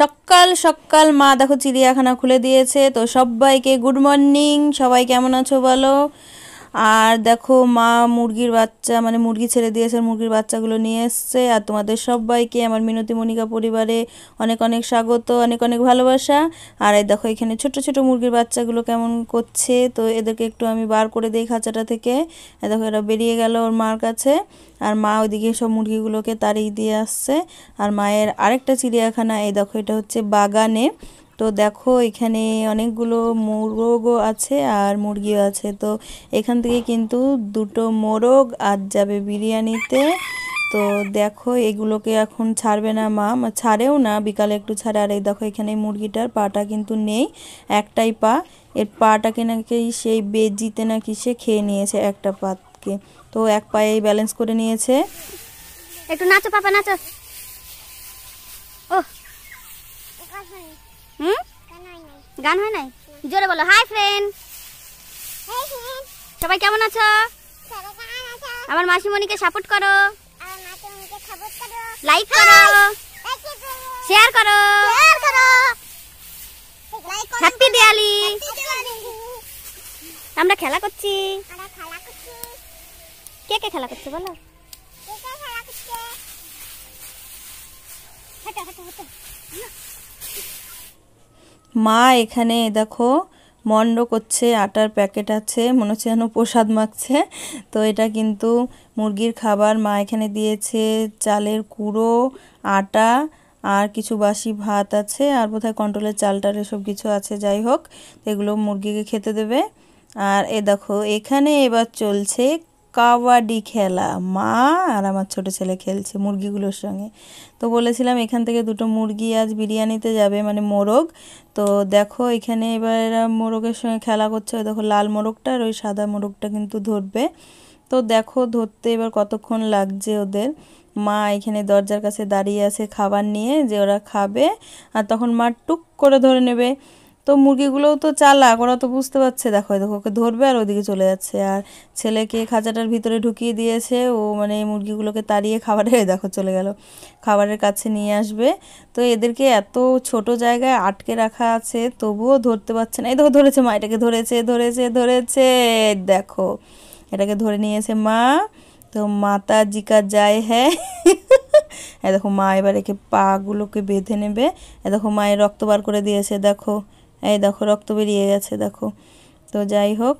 সকাল সকাল মা দেখো চিড়িয়াখানা খুলে দিয়েছে তো সবাইকে গুড মর্নিং সবাই কেমন আছো বলো আর দেখো মা মুরগির বাচ্চা মানে মুরগি ছেড়ে দিয়েছে মুরগির বাচ্চাগুলো নিয়ে এসছে আর তোমাদের সবাইকে আমার মিনতি মনিকা পরিবারে অনেক অনেক স্বাগত অনেক অনেক ভালোবাসা আর এই দেখো এখানে ছোট ছোট মুরগির বাচ্চাগুলো কেমন করছে তো এদেরকে একটু আমি বার করে দিই খাঁচাটা থেকে দেখো এরা বেরিয়ে গেল ওর মার কাছে আর মা ওইদিকে সব মুরগিগুলোকে তাড়িয়ে দিয়ে আসছে আর মায়ের আরেকটা চিড়িয়াখানা এই দেখো এটা হচ্ছে বাগানে তো দেখো এখানে অনেকগুলো মোরগও আছে আর মুরগিও আছে তো এখান থেকে কিন্তু দুটো মোরগ আর যাবে বিরিয়ানিতে তো দেখো এগুলোকে এখন ছাড়বে না মা ছাড়েও না বিকালে একটু ছাড়ে আর এই দেখো এখানে মুরগিটার পাটা কিন্তু নেই একটাই পা এর পাটাকে নাকি সেই বেজিতে নাকি সে খেয়ে নিয়েছে একটা পাতকে তো এক পায়ে ব্যালেন্স করে নিয়েছে একটু নাচো পাপা নাচো হুম গান হয় নাই জোরে বলো হাই ফ্রেন্ড সবাই কেমন আছো আমার মাসিমণিকে সাপোর্ট করো লাইক করো শেয়ার করো হ্যাপি দেয়ালি আমরা খেলা করছি কে কে খেলা করছে বলো খেলা করছে মা এখানে দেখো মন্ড করছে আটার প্যাকেট আছে মনে হচ্ছে যেন প্রসাদ মাখছে তো এটা কিন্তু মুরগির খাবার মা এখানে দিয়েছে চালের কুড়ো আটা আর কিছু বাসি ভাত আছে আর বোধহয় কন্ট্রোলের চালটার এসব কিছু আছে যাই হোক এগুলো মুরগিকে খেতে দেবে আর এ দেখো এখানে এবার চলছে কাবাডি খেলা মা আর আমার ছোট ছেলে খেলছে মুরগিগুলোর সঙ্গে তো বলেছিলাম এখান থেকে দুটো মুরগি আজ বিরিয়ানিতে যাবে মানে মোরগ তো দেখো এখানে এবার এরা মোরগের সঙ্গে খেলা করছে ওই দেখো লাল মোরগটা আর ওই সাদা মোরগটা কিন্তু ধরবে তো দেখো ধরতে এবার কতক্ষণ লাগছে ওদের মা এখানে দরজার কাছে দাঁড়িয়ে আছে খাবার নিয়ে যে ওরা খাবে আর তখন মা টুক করে ধরে নেবে তো মুরগিগুলোও তো চালাক ওরা তো বুঝতে পারছে দেখো দেখো ওকে ধরবে আর ওদিকে চলে যাচ্ছে আর ছেলেকে খাঁচাটার ভিতরে ঢুকিয়ে দিয়েছে ও মানে মুরগিগুলোকে তাড়িয়ে খাবারে দেখো চলে গেল খাবারের কাছে নিয়ে আসবে তো এদেরকে এত ছোট জায়গায় আটকে রাখা আছে তবুও ধরতে পারছে না এই দেখো ধরেছে মা এটাকে ধরেছে ধরেছে ধরেছে দেখো এটাকে ধরে নিয়েছে মা তো মাতা জিকা যায় হ্যাঁ এ দেখো মা এবার একে পাগুলোকে বেঁধে নেবে এ দেখো মায়ের রক্ত বার করে দিয়েছে দেখো এই দেখো রক্ত বেরিয়ে গেছে দেখো তো যাই হোক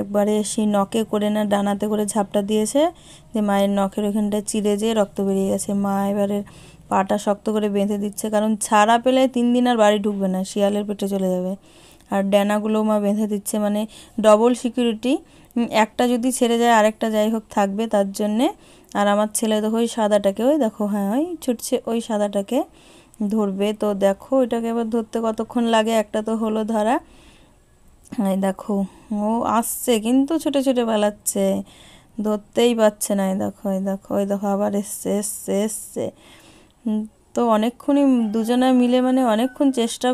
একবারে সেই নখে করে না ডানাতে করে ঝাপটা দিয়েছে যে মায়ের নখের ওখানটা চিরে যেয়ে রক্ত বেরিয়ে গেছে মা এবারে পাটা শক্ত করে বেঁধে দিচ্ছে কারণ ছাড়া পেলে তিন দিন আর বাড়ি ঢুকবে না শিয়ালের পেটে চলে যাবে আর ড্যানাগুলো মা বেঁধে দিচ্ছে মানে ডবল সিকিউরিটি একটা যদি ছেড়ে যায় আরেকটা যাই হোক থাকবে তার জন্যে আর আমার ছেলে দেখো ওই সাদাটাকে ওই দেখো হ্যাঁ ওই ছুটছে ওই সাদাটাকে ধরবে তো দেখো এটাকে আবার ধরতে কতক্ষণ লাগে একটা তো হলো ধরা এই দেখো ও আসছে কিন্তু ছোটো ছোটো বেলাচ্ছে ধরতেই পারছে না এই দেখো এই দেখো ওই দেখো আবার এসছে এসছে এসছে তো অনেকক্ষণই দুজনে মিলে মানে অনেকক্ষণ চেষ্টা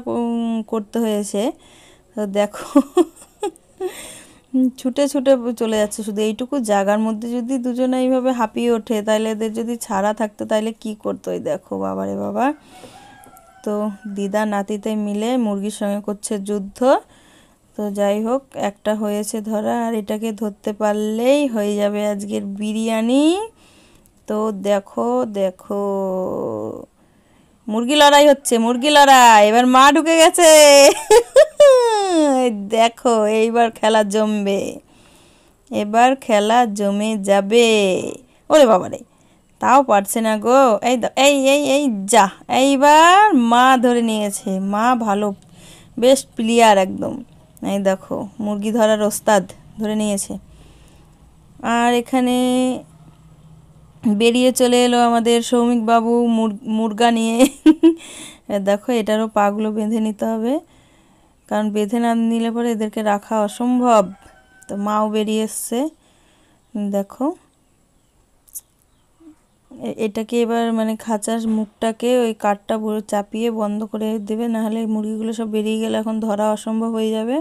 করতে হয়েছে তো দেখো ছুটে ছুটে চলে যাচ্ছে শুধু এইটুকু জায়গার মধ্যে যদি দুজনে এইভাবে হাঁপিয়ে ওঠে তাহলে এদের যদি ছাড়া থাকতো তাহলে কি করতো ওই দেখো বাবারে বাবা তো দিদা নাতিতে মিলে মুরগির সঙ্গে করছে যুদ্ধ তো যাই হোক একটা হয়েছে ধরা আর এটাকে ধরতে পারলেই হয়ে যাবে আজকের বিরিয়ানি তো দেখো দেখো মুরগি লড়াই হচ্ছে মুরগি লড়াই এবার মা ঢুকে গেছে দেখো এইবার খেলা জমবে এবার খেলা জমে যাবে ওরে বাবারে তাও পারছে না গো এই এই এই এই যা এইবার মা ধরে নিয়েছে মা ভালো বেস্ট প্লেয়ার একদম এই দেখো মুরগি ধরার ওস্তাদ ধরে নিয়েছে আর এখানে বেরিয়ে চলে এলো আমাদের সৌমিক বাবু মুরগা নিয়ে দেখো এটারও পাগুলো বেঁধে নিতে হবে কারণ বেঁধে না নিলে পরে এদেরকে রাখা অসম্ভব তো মাও বেরিয়ে এসছে দেখো এটাকে এবার মানে খাঁচার মুখটাকে ওই কাঠটা চাপিয়ে বন্ধ করে দেবে নাহলে মুরগিগুলো সব বেরিয়ে গেলে এখন ধরা অসম্ভব হয়ে যাবে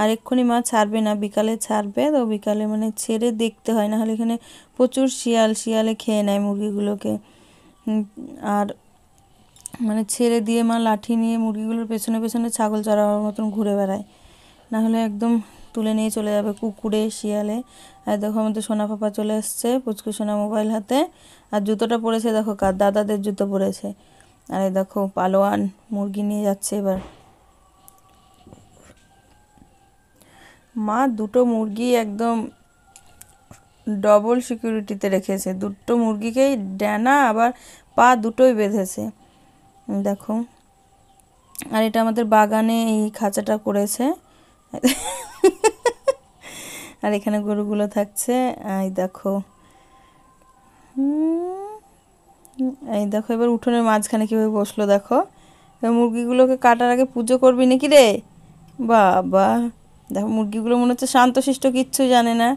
আর এক্ষুনি মা ছাড়বে না বিকালে ছাড়বে তো বিকালে মানে ছেড়ে দেখতে হয় নাহলে এখানে প্রচুর শিয়াল শিয়ালে খেয়ে নেয় মুরগিগুলোকে আর মানে ছেড়ে দিয়ে মা লাঠি নিয়ে মুরগিগুলোর পেছনে পেছনে ছাগল চড়াবার মতন ঘুরে বেড়ায় নাহলে একদম তুলে নিয়ে চলে যাবে কুকুরে শিয়ালে আর দেখো আমাদের সোনা পাপা চলে এসছে পুচকু সোনা মোবাইল হাতে আর জুতোটা পরেছে দেখো কার দাদাদের জুতো পরেছে আর এই দেখো পালোয়ান মুরগি নিয়ে যাচ্ছে এবার মা দুটো মুরগি একদম ডবল সিকিউরিটিতে রেখেছে দুটো মুরগিকেই ডানা আবার পা দুটোই বেঁধেছে দেখো আর এটা আমাদের বাগানে এই খাঁচাটা করেছে আর এখানে গরুগুলো থাকছে এই দেখো এই দেখো এবার উঠোনের মাঝখানে কীভাবে বসলো দেখো মুরগিগুলোকে কাটার আগে পুজো করবি নাকি রে বাবা দেখো মুরগিগুলো মনে হচ্ছে শান্তশিষ্ট কিচ্ছু জানে না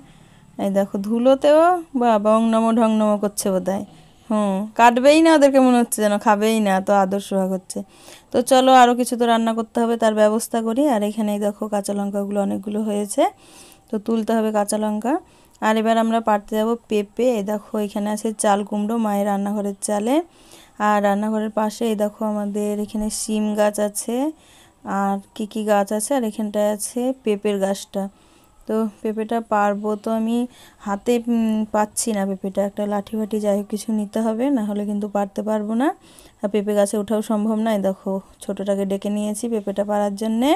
এই দেখো ধুলোতেও বাবা বং নম ঢং নম করছে বোধ হয় হুম কাটবেই না ওদেরকে মনে হচ্ছে যেন খাবেই না তো আদর্শ সোহাগ হচ্ছে তো চলো আরও কিছু তো রান্না করতে হবে তার ব্যবস্থা করি আর এখানেই দেখো কাঁচা লঙ্কাগুলো অনেকগুলো হয়েছে তো তুলতে হবে কাঁচা লঙ্কা আর এবার আমরা পাড়তে যাবো পেঁপে এই দেখো এখানে আছে চাল কুমড়ো মায়ের রান্নাঘরের চালে আর রান্নাঘরের পাশে এই দেখো আমাদের এখানে সিম গাছ আছে আর কি কি গাছ আছে আর এখানটায় আছে পেঁপের গাছটা তো পেঁপেটা পারবো তো আমি হাতে পাচ্ছি না পেঁপেটা একটা লাঠি ফাঠি যাই হোক কিছু নিতে হবে না হলে কিন্তু পারতে পারবো না আর পেঁপে গাছে ওঠাও সম্ভব নয় দেখো ছোটোটাকে ডেকে নিয়েছি পেঁপেটা পারার জন্যে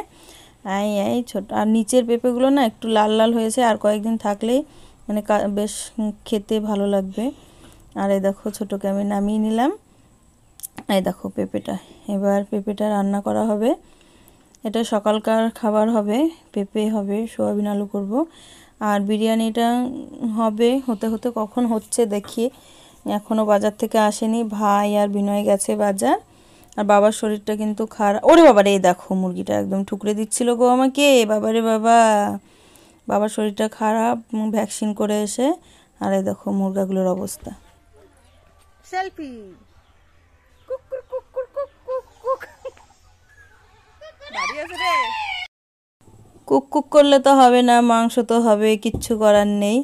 আই আই ছোট আর নিচের পেঁপেগুলো না একটু লাল লাল হয়েছে আর কয়েকদিন থাকলেই মানে বেশ খেতে ভালো লাগবে আর এই দেখো ছোটোকে আমি নামিয়ে নিলাম এই দেখো পেঁপেটা এবার পেঁপেটা রান্না করা হবে এটা সকালকার খাবার হবে পেঁপে হবে সোয়াবিন আলু করব আর বিরিয়ানিটা হবে হতে হতে কখন হচ্ছে দেখি এখনও বাজার থেকে আসেনি ভাই আর বিনয় গেছে বাজার আর বাবার শরীরটা কিন্তু খারাপ ওরে বাবারে এই দেখো মুরগিটা একদম ঠুকরে দিচ্ছিল গো আমাকে বাবারে বাবা বাবার শরীরটা খারাপ ভ্যাকসিন করে এসে আর এই দেখো মুরগাগুলোর অবস্থা সেলফি কুক কুক করলে তো হবে না মাংস তো হবে কিচ্ছু করার নেই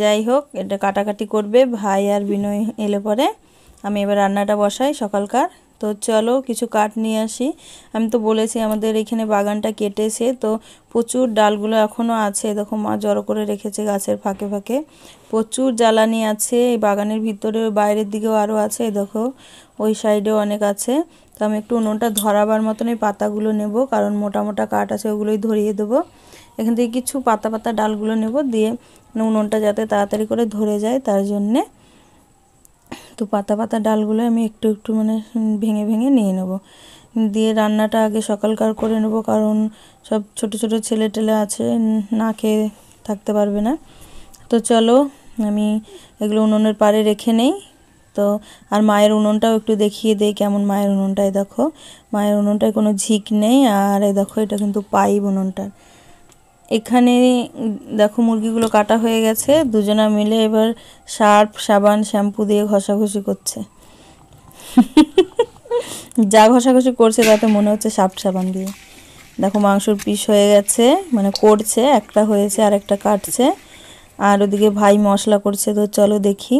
যাই হোক এটা কাটাকাটি করবে ভাই আর বিনয় এলে পরে আমি এবার রান্নাটা বসাই সকালকার তো চলো কিছু কাঠ নিয়ে আসি আমি তো বলেছি আমাদের এখানে বাগানটা কেটেছে তো প্রচুর ডালগুলো এখনও আছে দেখো মা জড়ো করে রেখেছে গাছের ফাঁকে ফাঁকে প্রচুর জ্বালানি আছে এই বাগানের ভিতরে বাইরের দিকেও আরও আছে দেখো ওই সাইডেও অনেক আছে তো আমি একটু উনুনটা ধরাবার মতন এই পাতাগুলো নেব কারণ মোটা মোটা কাঠ আছে ওগুলোই ধরিয়ে দেবো এখান থেকে কিছু পাতা পাতা ডালগুলো নেব দিয়ে উনুনটা যাতে তাড়াতাড়ি করে ধরে যায় তার জন্যে তো পাতা পাতা ডালগুলো আমি একটু একটু মানে ভেঙে ভেঙে নিয়ে নেব দিয়ে রান্নাটা আগে সকালকার করে নেব কারণ সব ছোট ছোট ছেলে টেলে আছে না খেয়ে থাকতে পারবে না তো চলো আমি এগুলো উনুনের পাড়ে রেখে নেই তো আর মায়ের উনুনটাও একটু দেখিয়ে দেই কেমন মায়ের এই দেখো মায়ের উনুনটায় কোনো ঝিক নেই আর এই দেখো এটা কিন্তু পাইপ উনুনটার এখানে দেখো মুরগিগুলো কাটা হয়ে গেছে দুজনা মিলে এবার সার্ফ সাবান শ্যাম্পু দিয়ে ঘষাঘষি করছে যা ঘষাঘষি করছে তাতে মনে হচ্ছে সাপ সাবান দিয়ে দেখো মাংসর পিস হয়ে গেছে মানে করছে একটা হয়েছে আর একটা কাটছে আর ওদিকে ভাই মশলা করছে তো চলো দেখি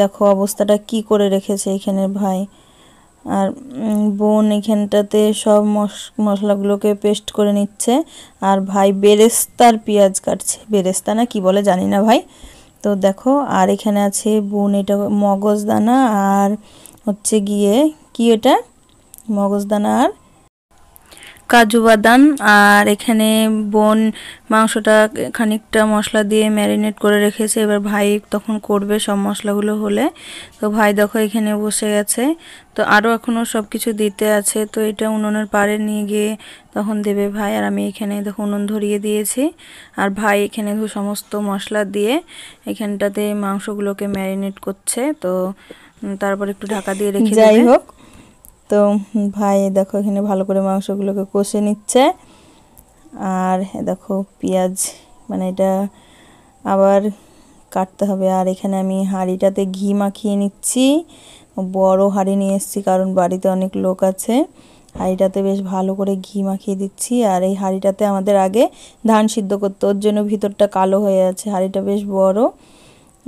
দেখো অবস্থাটা কি করে রেখেছে এখানে ভাই আর বোন এখানটাতে সব মশলাগুলোকে পেস্ট করে নিচ্ছে আর ভাই বেরেস্তার পেঁয়াজ কাটছে বেরেস্তা না কি বলে জানি না ভাই তো দেখো আর এখানে আছে বোন এটা মগজদানা আর হচ্ছে গিয়ে কি এটা মগজদানা আর কাজু বাদাম আর এখানে বোন মাংসটা খানিকটা মশলা দিয়ে ম্যারিনেট করে রেখেছে এবার ভাই তখন করবে সব মশলাগুলো হলে তো ভাই দেখো এখানে বসে গেছে তো আরও এখনও সব কিছু দিতে আছে তো এটা উনুনের পাড়ে নিয়ে গিয়ে তখন দেবে ভাই আর আমি এখানে দেখো উনুন ধরিয়ে দিয়েছি আর ভাই এখানে সমস্ত মশলা দিয়ে এখানটাতে মাংসগুলোকে ম্যারিনেট করছে তো তারপর একটু ঢাকা দিয়ে রেখে যাই হোক তো ভাই দেখো এখানে ভালো করে মাংসগুলোকে কষে নিচ্ছে আর দেখো পেঁয়াজ মানে এটা আবার কাটতে হবে আর এখানে আমি হাঁড়িটাতে ঘি মাখিয়ে নিচ্ছি বড় হাঁড়ি নিয়ে এসেছি কারণ বাড়িতে অনেক লোক আছে হাঁড়িটাতে বেশ ভালো করে ঘি মাখিয়ে দিচ্ছি আর এই হাঁড়িটাতে আমাদের আগে ধান সিদ্ধ করতে ওর জন্য ভিতরটা কালো হয়ে আছে হাঁড়িটা বেশ বড়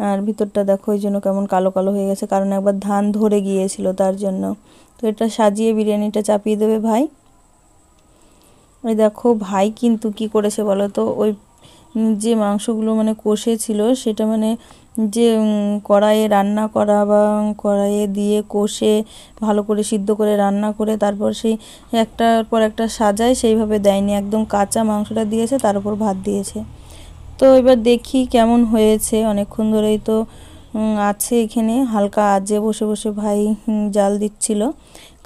আর ভিতরটা দেখো ওই জন্য কেমন কালো কালো হয়ে গেছে কারণ একবার ধান ধরে গিয়েছিল তার জন্য তো এটা সাজিয়ে বিরিয়ানিটা চাপিয়ে দেবে ভাই ওই দেখো ভাই কিন্তু কি করেছে বলো তো ওই যে মাংসগুলো মানে কষেছিল সেটা মানে যে কড়াইয়ে রান্না করা বা কড়াইয়ে দিয়ে কষে ভালো করে সিদ্ধ করে রান্না করে তারপর সেই একটার পর একটা সাজায় সেইভাবে দেয়নি একদম কাঁচা মাংসটা দিয়েছে তার উপর ভাত দিয়েছে তো এবার দেখি কেমন হয়েছে অনেকক্ষণ ধরেই তো আছে এখানে হালকা আজে বসে বসে ভাই জাল দিচ্ছিল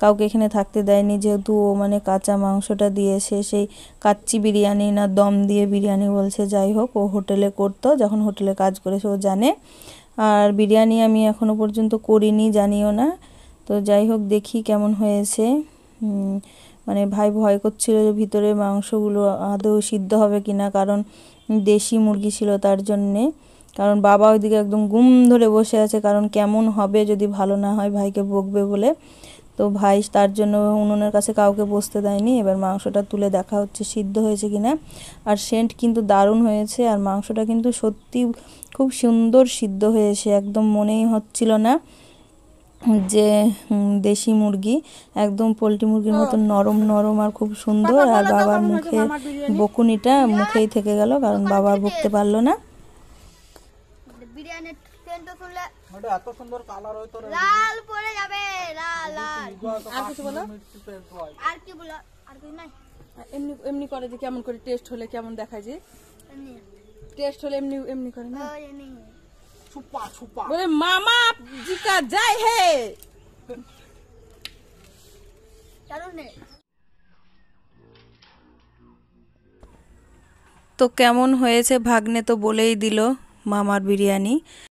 কাউকে এখানে থাকতে দেয়নি যেহেতু ও মানে কাঁচা মাংসটা দিয়েছে সেই কাচ্চি বিরিয়ানি না দম দিয়ে বিরিয়ানি বলছে যাই হোক ও হোটেলে করতো যখন হোটেলে কাজ করেছে ও জানে আর বিরিয়ানি আমি এখনও পর্যন্ত করিনি জানিও না তো যাই হোক দেখি কেমন হয়েছে মানে ভাই ভয় করছিল যে ভিতরে মাংসগুলো আদৌ সিদ্ধ হবে কিনা কারণ দেশি মুরগি ছিল তার জন্যে কারণ বাবা ওইদিকে একদম গুম ধরে বসে আছে কারণ কেমন হবে যদি ভালো না হয় ভাইকে বকবে বলে তো ভাই তার জন্য উনুনের কাছে কাউকে বসতে দেয়নি এবার মাংসটা তুলে দেখা হচ্ছে সিদ্ধ হয়েছে কিনা আর সেন্ট কিন্তু দারুণ হয়েছে আর মাংসটা কিন্তু সত্যি খুব সুন্দর সিদ্ধ হয়েছে একদম মনেই হচ্ছিল না যে দেশি মুরগি একদম পোলট্রি মুরগির মতো নরম নরম আর খুব সুন্দর আর বাবার মুখে বকুনিটা মুখেই থেকে গেল কারণ বাবা বকতে পারলো না আনে ট্রেনটা শুনলে এত সুন্দর কালার লাল যাবে লাল আর কিছু বলো আর কি বলো আর নাই এমনি এমনি করে যে কেমন করে টেস্ট হলে কেমন যে টেস্ট হলে এমনি এমনি করে না ছুপা ছুপা বলে মামা জিকা হে তো কেমন হয়েছে ভাগ্নে তো বলেই দিল মামার বিরিয়ানি